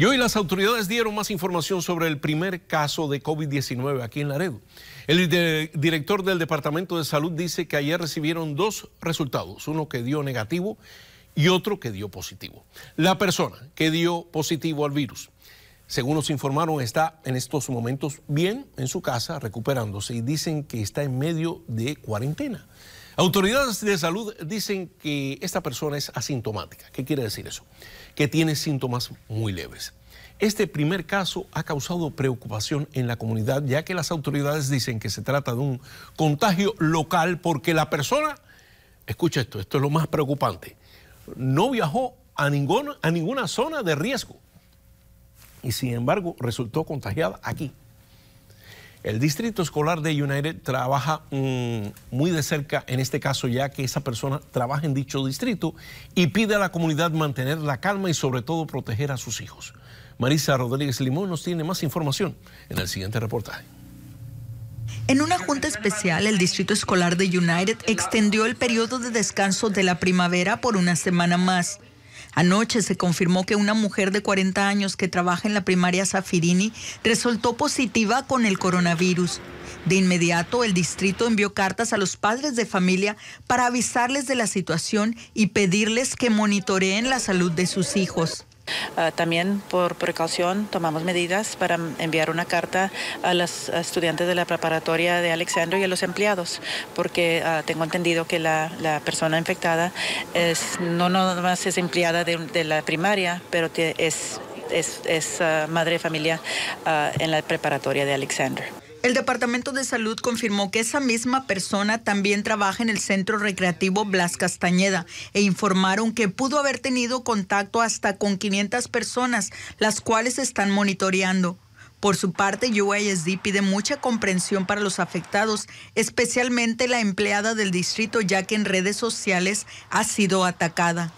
Y hoy las autoridades dieron más información sobre el primer caso de COVID-19 aquí en Laredo. El director del Departamento de Salud dice que ayer recibieron dos resultados, uno que dio negativo y otro que dio positivo. La persona que dio positivo al virus, según nos informaron, está en estos momentos bien en su casa, recuperándose y dicen que está en medio de cuarentena. Autoridades de salud dicen que esta persona es asintomática. ¿Qué quiere decir eso? Que tiene síntomas muy leves. Este primer caso ha causado preocupación en la comunidad, ya que las autoridades dicen que se trata de un contagio local porque la persona, escucha esto, esto es lo más preocupante, no viajó a, ninguna, a ninguna zona de riesgo y sin embargo resultó contagiada aquí. El distrito escolar de United trabaja mm, muy de cerca en este caso ya que esa persona trabaja en dicho distrito y pide a la comunidad mantener la calma y sobre todo proteger a sus hijos. Marisa Rodríguez Limón nos tiene más información en el siguiente reportaje. En una junta especial, el Distrito Escolar de United extendió el periodo de descanso de la primavera por una semana más. Anoche se confirmó que una mujer de 40 años que trabaja en la primaria Zafirini resultó positiva con el coronavirus. De inmediato, el distrito envió cartas a los padres de familia para avisarles de la situación y pedirles que monitoreen la salud de sus hijos. Ah, también por precaución tomamos medidas para enviar una carta a los estudiantes de la preparatoria de Alexander y a los empleados, porque ah, tengo entendido que la, persona infectada es, no más es empleada de, la primaria, pero es, ah, madre de familia en la preparatoria de Alexander. El Departamento de Salud confirmó que esa misma persona también trabaja en el Centro Recreativo Blas Castañeda e informaron que pudo haber tenido contacto hasta con 500 personas, las cuales están monitoreando. Por su parte, UISD pide mucha comprensión para los afectados, especialmente la empleada del distrito, ya que en redes sociales ha sido atacada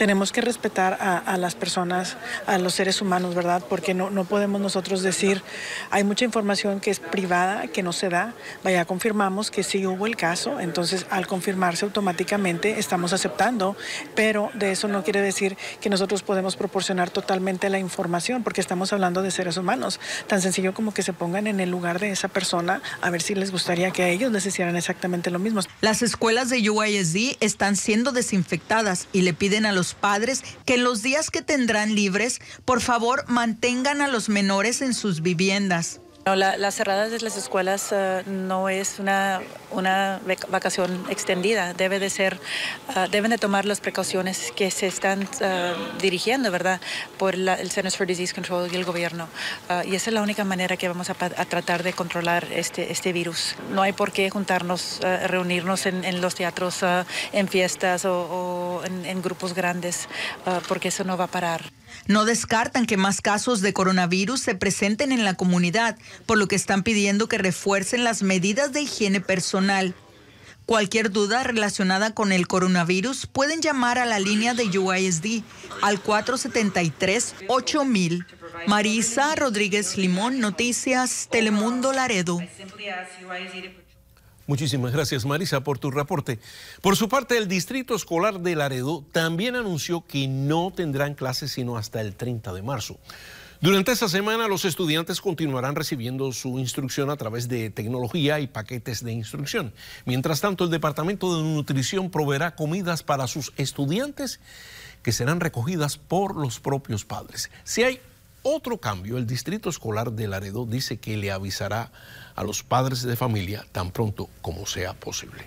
tenemos que respetar a, las personas, a los seres humanos, ¿verdad? Porque no, no podemos nosotros decir, hay mucha información que es privada, que no se da, vaya, confirmamos que sí hubo el caso, entonces al confirmarse automáticamente estamos aceptando, pero de eso no quiere decir que nosotros podemos proporcionar totalmente la información, porque estamos hablando de seres humanos, tan sencillo como que se pongan en el lugar de esa persona a ver si les gustaría que a ellos les hicieran exactamente lo mismo. Las escuelas de UISD están siendo desinfectadas y le piden a los padres que en los días que tendrán libres, por favor, mantengan a los menores en sus viviendas. las cerradas de las escuelas eh, no es una, una vacación extendida, debe de ser, ah, deben de tomar las precauciones que se están ah, dirigiendo, ¿verdad?, por la, el Centers for Disease Control y el gobierno. Ah, y esa es la única manera que vamos a, a, tratar de controlar este, este virus. No hay por qué juntarnos, reunirnos en, en los teatros, en fiestas o en, grupos grandes ah, porque eso no va a parar. No descartan que más casos de coronavirus se presenten en la comunidad, por lo que están pidiendo que refuercen las medidas de higiene personal. Cualquier duda relacionada con el coronavirus pueden llamar a la línea de UISD al 473-8000. Marisa Rodríguez Limón, Noticias Telemundo Laredo. Muchísimas gracias Marisa por tu reporte. Por su parte, el Distrito Escolar de Laredo también anunció que no tendrán clases sino hasta el 30 de marzo. Durante esta semana los estudiantes continuarán recibiendo su instrucción a través de tecnología y paquetes de instrucción. Mientras tanto, el Departamento de Nutrición proveerá comidas para sus estudiantes que serán recogidas por los propios padres. Si hay otro cambio, el Distrito Escolar de Laredo dice que le avisará a los padres de familia tan pronto como sea posible.